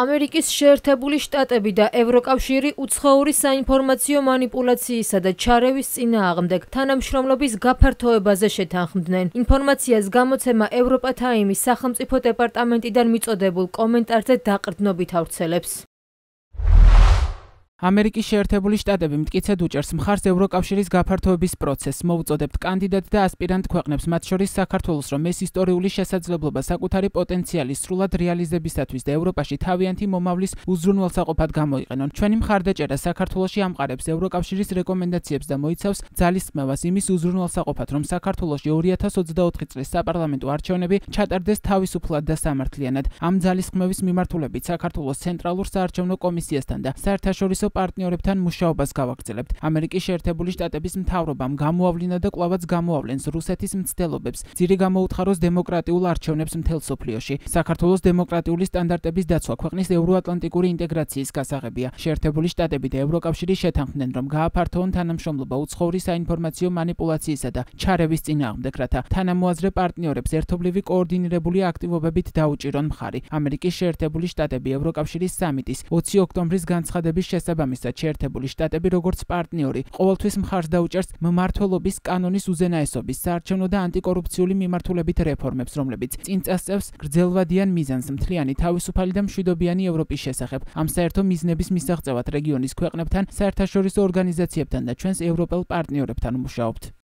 ამერიკის შეერთებული შტატები და ევროკავშირი უცხოური საინფორმაციო მანიპულაციისა და ჩარევის წინააღმდეგ თანამშრომლობის გაფართოებაზე შეთანხმდნენ. ინფორმაციას გამოცემა ევროპათაიმის სახელმწიფო დეპარტამენტიდან მიწოდებულ კომენტარზე დაყრდნობით ავრცელებს. ამერიკის შეერთებული შტატები მტკიცედ უჭერს მხარს ევროკავშირის გაფართოების პროცესს. მოუწოდებთ კანდიდატ და ასპირანტ ქვეყნებს, მათ შორის საქართველოს, რომ ეს ისტორიული შესაძლებლობა საკუთარი პოტენციალის სრულად რეალიზებისათვის და ევროპაში თავიანთი მომავლის უზრუნველსაყოფად გამოიყენონ. ჩვენი მხარდაჭერა საქართველოსი ამყარებს ევროკავშირის რეკომენდაციებს და მოიცავს ძალისხმევას იმის უზრუნველსაყოფად, რომ საქართველოსი 2024 წლის საპარლამენტო არჩევნები ჩატარდეს თავისუფლად და სამართლიანად. ამ ძალისხმევის მიმართულებით საქართველოს ცენტრალურ საარჩევნო კომისიასთან და საერთაშორისო საინტერესო პარტნიორებთან მუშაობას გავაგრძელებთ. ამერიკის შეერთებული შტატების მთავრობამ გამოავლინა და კლავაც გამოავლენს რუსეთის მცდელობებს. ძირი გამოუთხაროს დემოკრატიულ არჩევნებს მთელ სოფლიოში. საქართველოს დემოკრატიული სტანდარტების დაცვა ქვეყნის ევროატლანტიკური ინტეგრაციის გასაღებია. შეერთებული შტატები და ევროკავშირი შეთანხმდნენ, რომ გააფართოვონ თანამშრომლობა უცხოური საინფორმაციო მანიპულაციისა და ჩარევის წინააღმდეგ, რათა თანამოაზრე პარტნიორებს ერთობლივი კოორდინირებული აქტივობებით დაუჭირონ მხარი. ამერიკის შეერთებული შტატები ევროკავშირის სამიტის 20 ოქტომბრის განცხადების შესაძლებლობა შესაბამისად შეერთებული შტატები როგორც პარტნიორი ყოველთვის მხარს დაუჭერს მმართველობის კანონის უზენაესობის საარჩევნო და ანტიკორუფციული მიმართულებით რეფორმებს, რომლებიც წინ წასწევს გრძელვადიან მიზანს მთლიანი თავისუფალი და მშვიდობიანი ევროპის შესახებ. ამ საერთო მიზნების მისაღწევად რეგიონის ქვეყნებთან, საერთაშორისო ორგანიზაციებთან და ჩვენს ევროპელ პარტნიორებთან ვმუშაობთ.